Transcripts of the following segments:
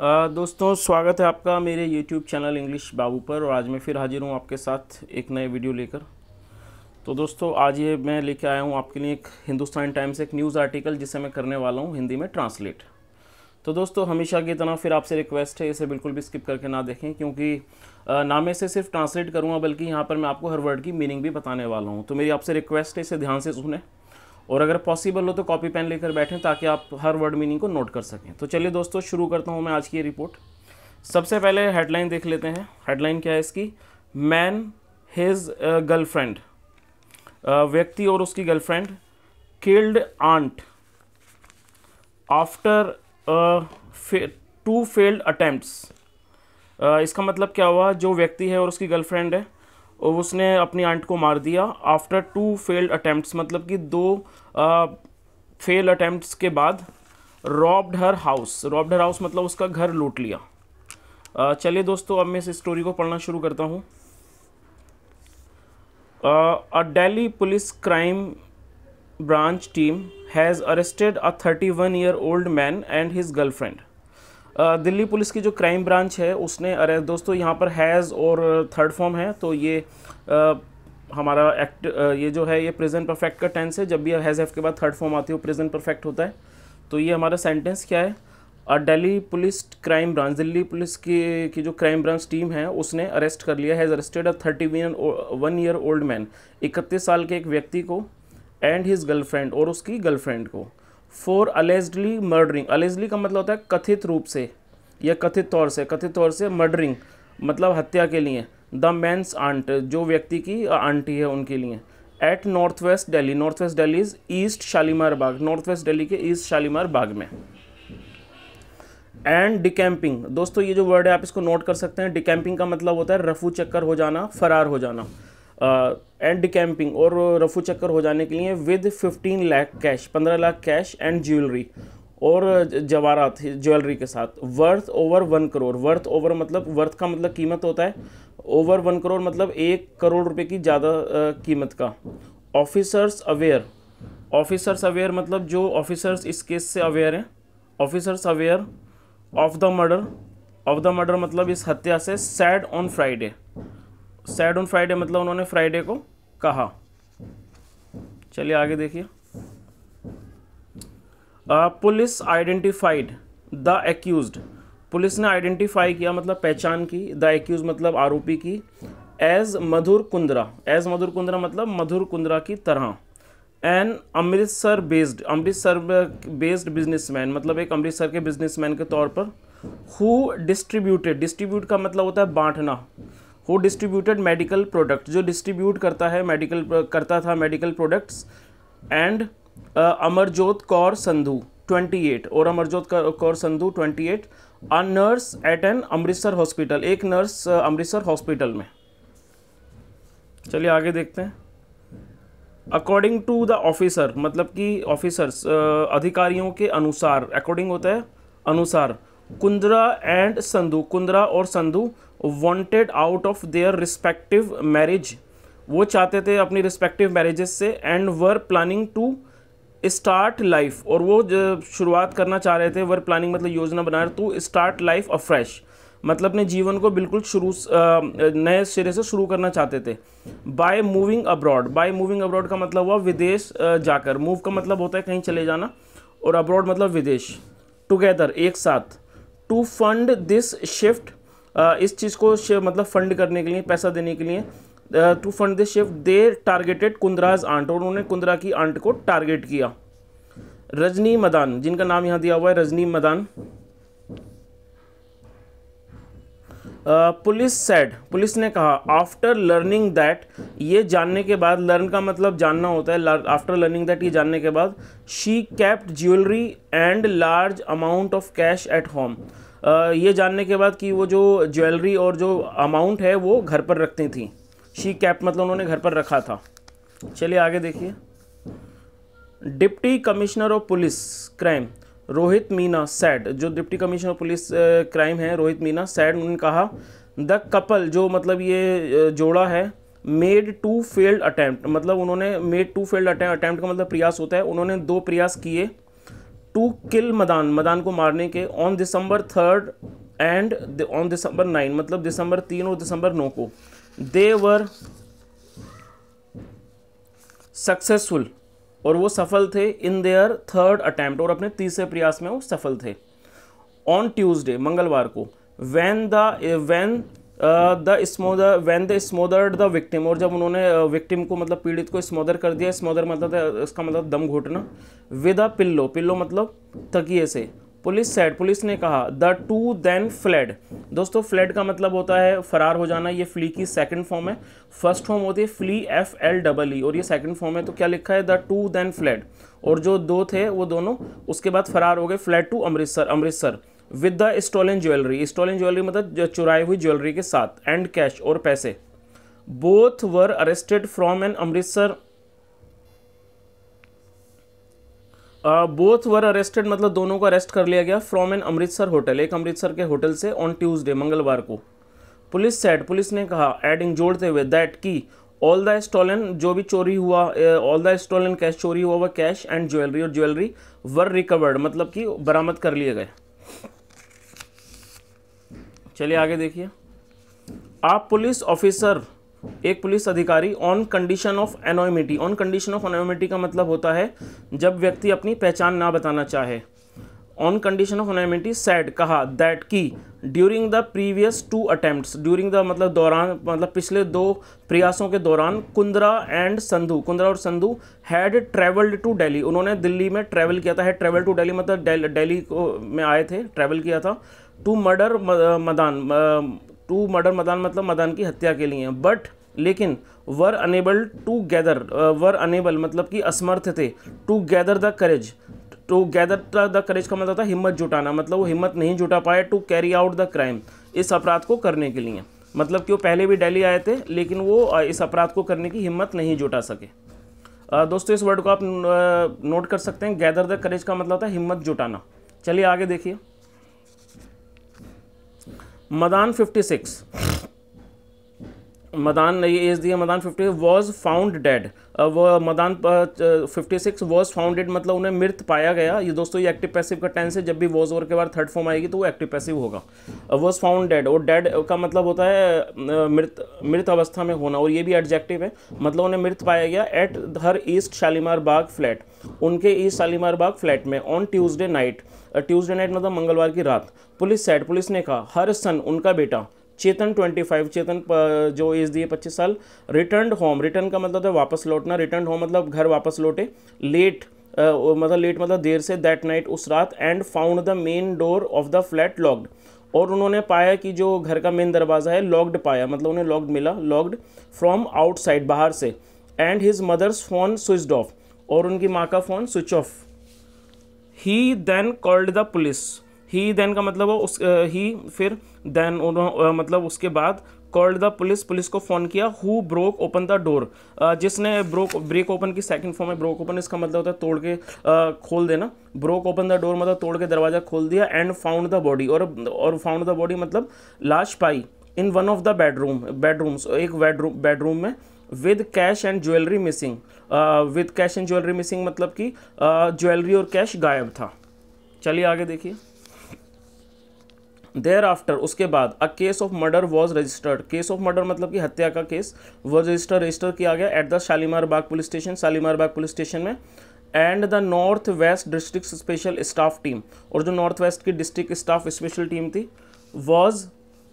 दोस्तों स्वागत है आपका मेरे YouTube चैनल इंग्लिश बाबू पर और आज मैं फिर हाजिर हूँ आपके साथ एक नए वीडियो लेकर तो दोस्तों आज ये मैं लेके आया हूँ आपके लिए एक हिंदुस्तान टाइम्स एक न्यूज़ आर्टिकल जिसे मैं करने वाला हूँ हिंदी में ट्रांसलेट तो दोस्तों हमेशा की तरह फिर आपसे रिक्वेस्ट है इसे बिल्कुल भी स्किप करके ना देखें क्योंकि ना मैं इसे सिर्फ ट्रांसलेट करूँगा बल्कि यहाँ पर मैं आपको हर वर्ड की मीनिंग भी बताने वाला हूँ तो मेरी आपसे रिक्वेस्ट है इसे ध्यान से सुने और अगर पॉसिबल हो तो कॉपी पेन लेकर बैठें ताकि आप हर वर्ड मीनिंग को नोट कर सकें तो चलिए दोस्तों शुरू करता हूँ मैं आज की ये रिपोर्ट सबसे पहले हेडलाइन देख लेते हैं हेडलाइन क्या है इसकी मैन हिज गर्लफ्रेंड व्यक्ति और उसकी girlfriend killed aunt after two failed attempt इसका मतलब क्या हुआ जो व्यक्ति है और उसकी गर्लफ्रेंड है और उसने अपनी आंट को मार दिया आफ्टर टू फेल्ड अटैम्प्ट मतलब कि दो फेल अटैम्प्ट के बाद robbed her house robbed her house मतलब उसका घर लूट लिया चलिए दोस्तों अब मैं इस स्टोरी को पढ़ना शुरू करता हूँ a Delhi police crime branch team has arrested a thirty one year old man and his girlfriend Delhi police की जो क्राइम ब्रांच है उसने अरे दोस्तों यहाँ पर हैज़ और थर्ड फॉर्म है तो ये आ, हमारा एक्ट ये जो है ये प्रेजेंट परफेक्ट का टेंस है जब भी हैज़ एफ के बाद थर्ड फॉर्म आती है वो प्रेजेंट परफेक्ट होता है तो ये हमारा सेंटेंस क्या है Delhi police crime branch Delhi police की की जो क्राइम ब्रांच टीम है उसने अरेस्ट कर लिया has arrested a thirty one year old man इकतीस साल के एक व्यक्ति को एंड हिज गर्लफ्रेंड और उसकी गर्लफ्रेंड को फॉर अलेजली मर्डरिंग अलेजली का मतलब होता है कथित रूप से या कथित तौर से कथित तौर से मर्डरिंग मतलब हत्या के लिए द मैंस आंट जो व्यक्ति की आंटी है उनके लिए at north west Delhi north west Delhi is east Shalimar Bagh north west Delhi के ईस्ट शालीमार बाग में एंड डिकैम्पिंग दोस्तों ये जो वर्ड है आप इसको नोट कर सकते हैं डिकैम्पिंग का मतलब होता है रफू चक्कर हो जाना फरार हो जाना एंड uh, कैंपिंग और रफू चक्कर हो जाने के लिए with 15 lakh cash 15 lakh cash and jewellery और जवारात ज्वेलरी के साथ worth over one crore worth over मतलब वर्थ का मतलब कीमत होता है ओवर वन करोड़ मतलब एक करोड़ रुपए की ज़्यादा uh, कीमत का ऑफिसर्स अवेयर ऑफिसर्स अवेयर मतलब जो ऑफिसर्स इस केस से अवेयर हैं officers aware of the murder of the murder मतलब इस हत्या से said on Friday said on Friday मतलब उन्होंने फ्राइडे को कहा चलिए आगे देखिए police identified the accused police ने आइडेंटिफाई किया मतलब पहचान की द एक्यूज मतलब आरोपी की एज मधुर कुंद्रा एज मधुर कुंद्रा मतलब मधुर कुंद्रा की तरह an Amritsar based Amritsar based businessman मतलब एक अमृतसर के बिजनेसमैन के तौर पर हु डिस्ट्रीब्यूटेड डिस्ट्रीब्यूट का मतलब होता है बांटना हु डिस्ट्रीब्यूटेड मेडिकल प्रोडक्ट जो डिस्ट्रीब्यूट करता है मेडिकल करता था medical products and Amarjot Kaur Sandhu 28 और Amarjot Kaur Sandhu 28 a nurse at an Amritsar hospital एक नर्स uh, अमृतसर हॉस्पिटल में चलिए आगे देखते हैं अकॉर्डिंग टू द ऑफिसर मतलब कि ऑफिसर्स uh, अधिकारियों के अनुसार अकॉर्डिंग होता है अनुसार कुंद्रा एंड संधु कुंद्रा और Sandhu wanted out of their respective marriage वो चाहते थे अपनी रिस्पेक्टिव मैरिजेस से and were planning to start life और वो शुरुआत करना चाह रहे थे वर प्लानिंग मतलब योजना बना रहे टू स्टार्ट लाइफ अफ्रेश मतलब अपने जीवन को बिल्कुल शुरू नए सिरे से शुरू करना चाहते थे by moving abroad by moving abroad का मतलब हुआ विदेश जाकर मूव का मतलब होता है कहीं चले जाना और अब्रॉड मतलब विदेश टुगेदर एक साथ टू फंड दिस शिफ्ट इस चीज़ को मतलब फंड करने के लिए पैसा देने के लिए to fund this shift they targeted Kundra's aunt और उन्होंने कुंद्रा की आंट को टारगेट किया रजनी मदान जिनका नाम यहाँ दिया हुआ है Rajni Madan police said police ने कहा आफ्टर लर्निंग दैट ये जानने के बाद लर्न का मतलब जानना होता है आफ्टर लर्निंग दैट ये जानने के बाद she kept jewellery and large amount of cash at home ये जानने के बाद कि वो जो ज्वेलरी और जो अमाउंट है वो घर पर रखती थी शी कैप्ट मतलब उन्होंने घर पर रखा था चलिए आगे देखिए deputy commissioner of police crime Rohit Meena said जो डिप्टी कमिश्नर पुलिस क्राइम है रोहित मीना सैड उन्होंने कहा द कपल जो मतलब ये जोड़ा है मेड टू फेल्ड अटैम्प्ट मतलब उन्होंने मेड टू फेल्ड अटैम्प्ट का मतलब प्रयास होता है उन्होंने दो प्रयास किए टू किल मदान मदान को मारने के on December third and on December nine मतलब दिसंबर तीन और दिसंबर नौ को दे वर सक्सेसफुल और वो सफल थे इन देयर थर्ड अटैम्प्ट और अपने तीसरे प्रयास में वो सफल थे ऑन ट्यूजडे मंगलवार को when the when the smother when the smothered the victim और जब उन्होंने विक्टिम uh, को मतलब पीड़ित को स्मोदर कर दिया स्मोदर मतलब uh, इसका मतलब दम घोटना विद अ पिल्लो पिल्लो मतलब तकिए से पुलिस सेड पुलिस ने कहा द टू देन फ्लैड दोस्तों फ्लैड का मतलब होता है फरार हो जाना ये फ्ली की सेकंड फॉर्म है फर्स्ट फॉर्म होती है flee F L double E और ये सेकंड फॉर्म है तो क्या लिखा है द टू देन फ्लैड और जो दो थे वो दोनों उसके बाद फरार हो गए fled to Amritsar Amritsar with the stolen jewellery stolen jewellery मतलब चुराई हुई ज्वेलरी के साथ एंड कैश और पैसे both were arrested from an Amritsar both were arrested मतलब दोनों को अरेस्ट कर लिया गया फ्रॉम एन अमृतसर होटल एक अमृतसर के होटल से ऑन ट्यूसडे मंगलवार को पुलिस सेट पुलिस ने कहा एडिंग जोड़ते हुए दैट की ऑल द स्टॉलन जो भी चोरी हुआ ऑल द स्टॉलन कैश चोरी हुआ वह कैश एंड ज्वेलरी और ज्वेलरी वर रिकवर्ड मतलब कि बरामद कर लिए गए चलिए आगे देखिए आप पुलिस ऑफिसर एक पुलिस अधिकारी on condition of anonymity on condition of anonymity का मतलब होता है जब व्यक्ति अपनी पहचान ना बताना चाहे on condition of anonymity said कहा दैट की during the previous two attempt during the मतलब दौरान मतलब पिछले दो प्रयासों के दौरान कुंद्रा एंड संधु कुंद्रा और Sandhu had travelled to Delhi उन्होंने दिल्ली में ट्रेवल किया था है ट्रेवल टू डेली मतलब डेली को में आए थे ट्रेवल किया था to murder Madan to murder Madan मतलब मदान की हत्या के लिए बट लेकिन were unable to gather were unable मतलब कि असमर्थ थे to gather the courage to gather the courage का मतलब था हिम्मत जुटाना मतलब वो हिम्मत नहीं जुटा पाए to carry out the crime इस अपराध को करने के लिए मतलब कि वो पहले भी डेली आए थे लेकिन वो uh, इस अपराध को करने की हिम्मत नहीं जुटा सके uh, दोस्तों इस वर्ड को आप नोट uh, कर सकते हैं गैदर द करेज का मतलब था हिम्मत जुटाना चलिए आगे देखिए मदान 56 मदान ने एज दिया मदान 50 वॉज फाउंड डेड वो Madan fifty six was founded मतलब उन्हें मृत पाया गया ये दोस्तों ये एक्टिव पैसिव का टेंस है जब भी वॉज ओवर के बाद थर्ड फॉर्म आएगी तो वो एक्टिव पैसिव होगा वॉज फाउंड डेड और डेड का मतलब होता है मृत मृत अवस्था में होना और ये भी एडजेक्टिव है मतलब उन्हें मृत पाया गया at her east Shalimar Bagh flat उनके ईस्ट शालीमार बाग फ्लैट में on Tuesday night Tuesday night मतलब मंगलवार की रात पुलिस सेट पुलिस ने कहा हर सन उनका बेटा चेतन 25 चेतन जो एज दी है पच्चीस साल रिटर्न होम रिटर्न का मतलब है वापस लौटना रिटर्न होम मतलब घर वापस लौटे लेट uh, मतलब लेट मतलब देर से दैट नाइट उस रात and found the main door of the flat locked और उन्होंने पाया कि जो घर का मेन दरवाज़ा है लॉक्ड पाया मतलब उन्हें लॉक्ड मिला लॉक्ड फ्रॉम आउटसाइड बाहर से and his mother's phone switched off और उनकी माँ का phone switch off he then called the police he then का मतलब हो उस ही फिर देन उन्होंने मतलब उसके बाद कॉल्ड द पुलिस पुलिस को फ़ोन किया who broke open the door जिसने ब्रोक ब्रेक ओपन की सेकंड फॉर्म है ब्रोक ओपन इसका मतलब होता है तोड़ के आ, खोल देना ब्रोक ओपन द डोर मतलब तोड़ के दरवाज़ा खोल दिया एंड फाउंड द बॉडी और और फाउंड द बॉडी मतलब लाश पाई in one of the bedroom bedrooms एक बेडरूम बेडरूम में with cash and jewellery missing with cash and jewellery missing मतलब कि ज्वेलरी और कैश गायब था चलिए आगे देखिए देयर आफ्टर उसके बाद a case of murder was registered case of murder मतलब कि हत्या का केस वॉज रजिस्टर रजिस्टर किया गया at the Shalimar Bagh police station Shalimar Bagh police station में and the north west district special staff team और जो नॉर्थ वेस्ट की डिस्ट्रिक्ट स्टाफ स्पेशल टीम थी was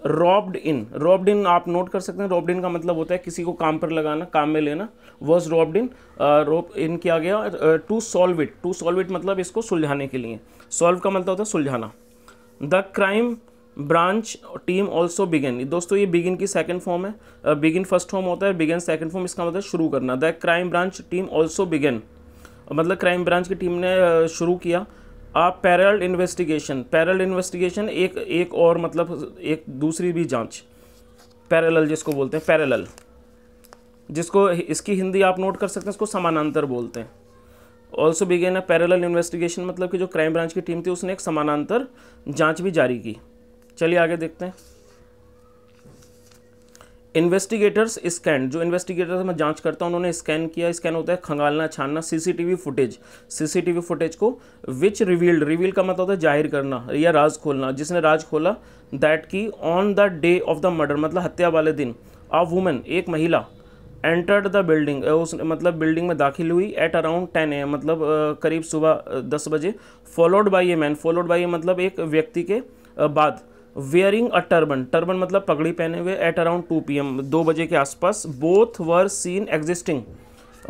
roped in roped in आप नोट कर सकते हैं रॉब्ड इन का मतलब होता है किसी को काम पर लगाना काम में लेना was roped in rope in किया गया to solve it to solve it मतलब इसको सुलझाने के लिए सॉल्व का मतलब होता है सुलझाना the crime branch team also begin दोस्तों ये बिगिन की सेकेंड फॉर्म है बिगिन फर्स्ट फॉर्म होता है बिगिन सेकेंड फॉर्म इसका मतलब शुरू करना the crime branch team also begin मतलब क्राइम ब्रांच की टीम ने शुरू किया आप पैरल इन्वेस्टिगेशन पैरल इन्वेस्टिगेशन एक एक और मतलब एक दूसरी भी जांच पैरल जिसको बोलते हैं पैरल जिसको इसकी हिंदी आप नोट कर सकते हैं इसको समानांतर बोलते हैं also began a parallel investigation मतलब कि जो क्राइम ब्रांच की टीम थी उसने एक समानांतर जांच भी जारी की चलिए आगे देखते हैं इन्वेस्टिगेटर्स स्कैन जो इन्वेस्टिगेटर्स मैं जांच करता हूँ उन्होंने स्कैन किया स्कैन होता है खंगालना छानना सीसीटीवी फुटेज सीसीटीवी फुटेज को विच रिवील्ड रिवील का मतलब होता है जाहिर करना या राज खोलना जिसने राज खोला दैट की on the day of the murder मतलब हत्या वाले दिन अ वुमेन एक महिला एंटर्ड द बिल्डिंग उस मतलब बिल्डिंग में दाखिल हुई एट अराउंड टेन ए मतलब करीब सुबह दस बजे followed by a man followed by a मतलब एक व्यक्ति के बाद वेयरिंग अ टर्बन टर्बन मतलब पगड़ी पहने हुए at around two P M दो बजे के आसपास both were seen exiting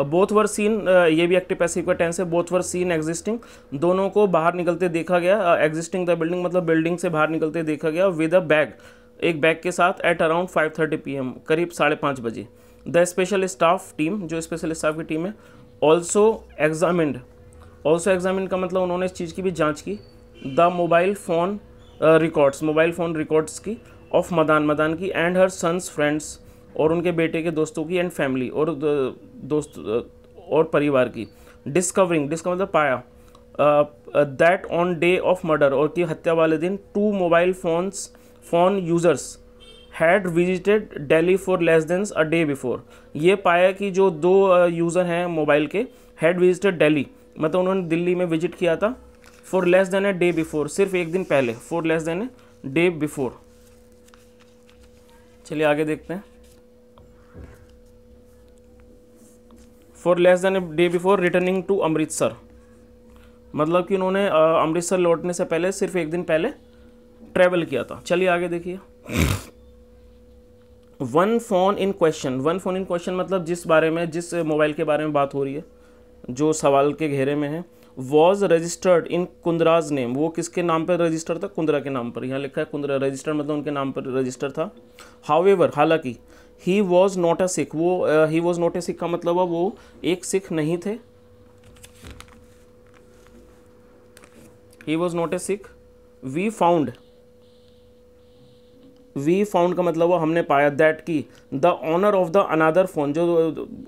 both were seen ये भी एक्टिव पैसिव का टेंस है बोथ वर सीन एग्जिस्टिंग दोनों को बाहर निकलते देखा गया एग्जिस्टिंग द बिल्डिंग मतलब बिल्डिंग से बाहर निकलते देखा गया विद अ बैग एक बैग के साथ at around five thirty P M करीब साढ़े पाँच बजे द स्पेशल स्टाफ टीम जो स्पेशल स्टाफ की टीम है ऑल्सो एग्जामिंड ऑल्सो एग्जामिंड का मतलब उन्होंने इस चीज़ की भी जाँच की the mobile phone records mobile phone records की ऑफ मदान मदान की एंड हर सन्स फ्रेंड्स और उनके बेटे के दोस्तों की एंड फैमिली और दोस्त और परिवार की डिस्कवरिंग डिस्कवर मतलब पाया that on day of murder और की हत्या वाले दिन two mobile phones phone users had visited Delhi for less than a day before ये पाया कि जो दो यूज़र हैं मोबाइल के हैड विजिटेड डेली मतलब उन्होंने दिल्ली में विजिट किया था for less than a day before सिर्फ एक दिन पहले for less than a day before चलिए आगे देखते हैं for less than a day before returning to Amritsar मतलब कि उन्होंने अमृतसर लौटने से पहले सिर्फ एक दिन पहले ट्रेवल किया था चलिए आगे देखिए one phone in question one phone in question मतलब जिस बारे में जिस मोबाइल के बारे में बात हो रही है जो सवाल के घेरे में है was registered in Kundra's name वो किसके नाम पर रजिस्टर था कुंदरा के नाम पर यहाँ लिखा है कुंदरा रजिस्टर्ड मतलब उनके नाम पर रजिस्टर था हावेवर हालांकि he was not a Sikh वो he was not a Sikh का मतलब वो एक सिख नहीं थे he was not a Sikh we found we found का मतलब वो हमने पाया दैट की the owner of the another phone जो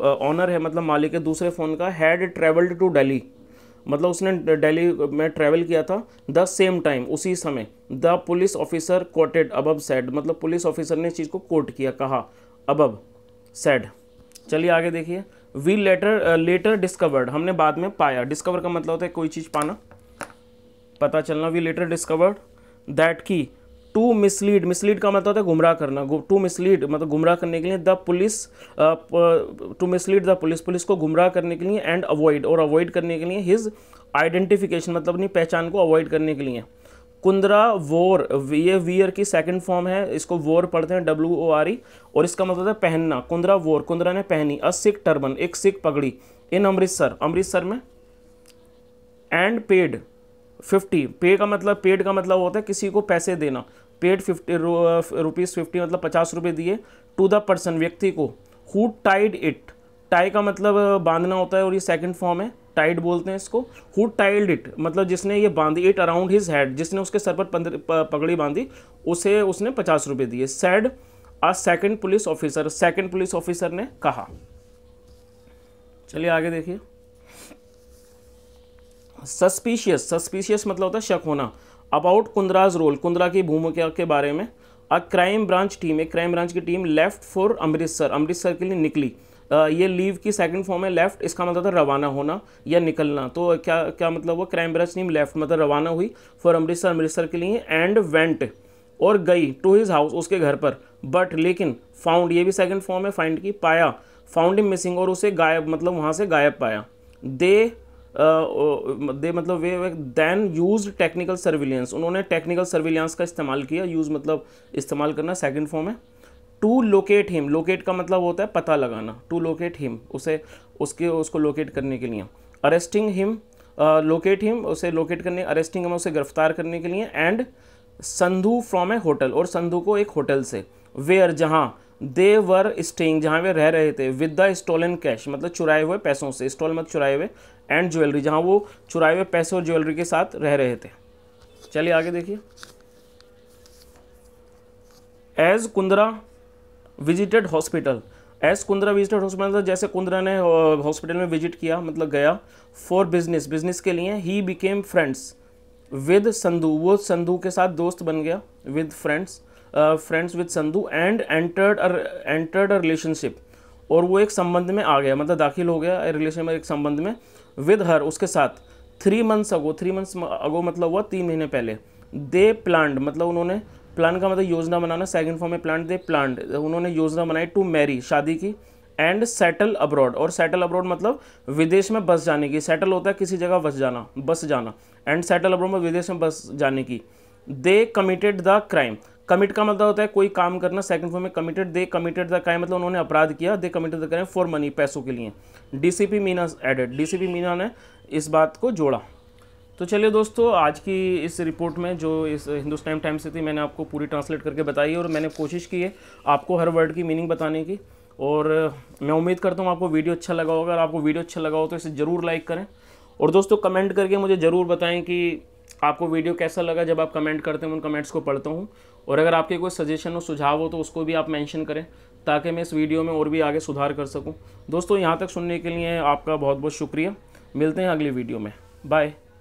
ऑनर uh, है मतलब मालिक के दूसरे फ़ोन का हैड ट्रेवल्ड टू डेली मतलब उसने दिल्ली में ट्रैवल किया था द सेम टाइम उसी समय द पुलिस ऑफिसर कोटेड अबब सेड मतलब पुलिस ऑफिसर ने इस चीज़ को कोट किया कहा अबब सेड चलिए आगे देखिए वी लेटर लेटर डिस्कवर्ड हमने बाद में पाया डिस्कवर का मतलब होता है कोई चीज़ पाना पता चलना वी लेटर डिस्कवर्ड दैट की टू मिसलीड मिसलीड का मतलब होता है गुमराह करना टू मिसलीड मतलब गुमराह करने के लिए the police to mislead the police police को गुमराह करने के लिए एंड अवॉइड और अवॉइड करने के लिए हिज आइडेंटिफिकेशन मतलब अपनी पहचान को अवॉइड करने के लिए कुंद्रा वोर ये वियर की सेकंड फॉर्म है इसको वोर पढ़ते हैं डब्ल्यू ओ आर ई और इसका मतलब है पहनना कुंद्रा वोर कुंद्रा ने पहनी अ सिख टर्बन एक सिख पगड़ी इन अमृतसर अमृतसर में एंड पेड फिफ्टी पे का मतलब पेड का मतलब होता है किसी को पैसे देना पेड फिफ्टी रुपीज़ फिफ्टी मतलब पचास रुपये दिए टू द पर्सन व्यक्ति को हु टाइड इट टाई का मतलब uh, बांधना होता है और ये सेकंड फॉर्म है टाइड बोलते हैं इसको हु टाइल्ड इट मतलब जिसने ये बांधी इट अराउंड हिज हेड जिसने उसके सर पर पगड़ी बांधी उसे उसने पचास रुपये दिए said a second police officer second police officer ने कहा चलिए आगे देखिए सस्पिशियस सस्पिशियस मतलब होता है शक होना अबाउट कुंद्राज रोल कुंद्रा की भूमिका के बारे में अ क्राइम ब्रांच टीम एक क्राइम ब्रांच की team left for Amritsar Amritsar के लिए निकली ये लीव की सेकंड फॉर्म है लेफ्ट इसका मतलब था रवाना होना या निकलना तो क्या क्या मतलब वो क्राइम ब्रांच टीम लेफ्ट मतलब रवाना हुई फॉर अमृतसर अमृतसर के लिए एंड वेंट और गई टू हिज हाउस उसके घर पर बट लेकिन फाउंड ये भी सेकंड फॉर्म है फाइंड की पाया फाउंड इम मिसिंग और उसे गायब मतलब वहाँ से गायब पाया दे दे मतलब वे दैन यूज टेक्निकल सर्विलियंस उन्होंने टेक्निकल सर्विलियंस का इस्तेमाल किया यूज़ मतलब इस्तेमाल करना सेकेंड फॉर्म है टू लोकेट हिम लोकेट का मतलब होता है पता लगाना टू लोकेट हिम उसे उसके उसको लोकेट करने के लिए अरेस्टिंग हिम लोकेट हिम उसे लोकेट करने अरेस्टिंग हिम उसे गिरफ्तार करने के लिए and Sandhu from a hotel और संधु को एक होटल से वेयर जहाँ दे वर स्टेइंग जहाँ वे रह रहे थे विद द स्टोलन कैश मतलब चुराए हुए पैसों से स्टॉल मत चुराए हुए एंड ज्वेलरी जहाँ वो चुराए हुए पैसे और ज्वेलरी के साथ रह रहे थे चलिए आगे देखिए as Kundra visited hospital as Kundra visited hospital जैसे कुंद्रा ने हॉस्पिटल में विजिट किया मतलब गया फॉर बिजनेस बिजनेस के लिए ही बिकेम फ्रेंड्स विद संधु वो संधु के साथ दोस्त बन गया with friends friends with Sandhu and entered entered a relationship और वो एक संबंध में आ गया मतलब दाखिल हो गया रिलेशन में एक संबंध में विद हर उसके साथ three months ago three months ago मतलब हुआ तीन महीने पहले दे प्लान मतलब उन्होंने प्लान का मतलब योजना बनाना सेकंड फॉर्म में प्लान दे प्लान उन्होंने योजना बनाई टू मैरी शादी की एंड सेटल अब्रॉड और सेटल अब्रॉड मतलब विदेश में बस जाने की सेटल होता है किसी जगह बस जाना बस जाना एंड सेटल अब्रॉड में विदेश में बस जाने की they committed the crime commit का मतलब होता है कोई काम करना सेकंड फॉर्म में committed they committed the crime मतलब उन्होंने अपराध किया they committed the crime for money पैसों के लिए DCP Meena added DCP Meena ने इस बात को जोड़ा तो चलिए दोस्तों आज की इस रिपोर्ट में जो इस हिंदुस्तान टाइम्स से थी मैंने आपको पूरी ट्रांसलेट करके बताई और मैंने कोशिश की है आपको हर वर्ड की मीनिंग बताने की और मैं उम्मीद करता हूँ आपको वीडियो अच्छा लगा होगा अगर आपको वीडियो अच्छा लगा हो तो इसे ज़रूर लाइक करें और दोस्तों कमेंट करके मुझे ज़रूर बताएं कि आपको वीडियो कैसा लगा जब आप कमेंट करते हैं उन कमेंट्स को पढ़ता हूँ और अगर आपके कोई सजेशन और सुझाव हो तो उसको भी आप मेंशन करें ताकि मैं इस वीडियो में और भी आगे सुधार कर सकूं दोस्तों यहाँ तक सुनने के लिए आपका बहुत बहुत शुक्रिया मिलते हैं अगली वीडियो में बाय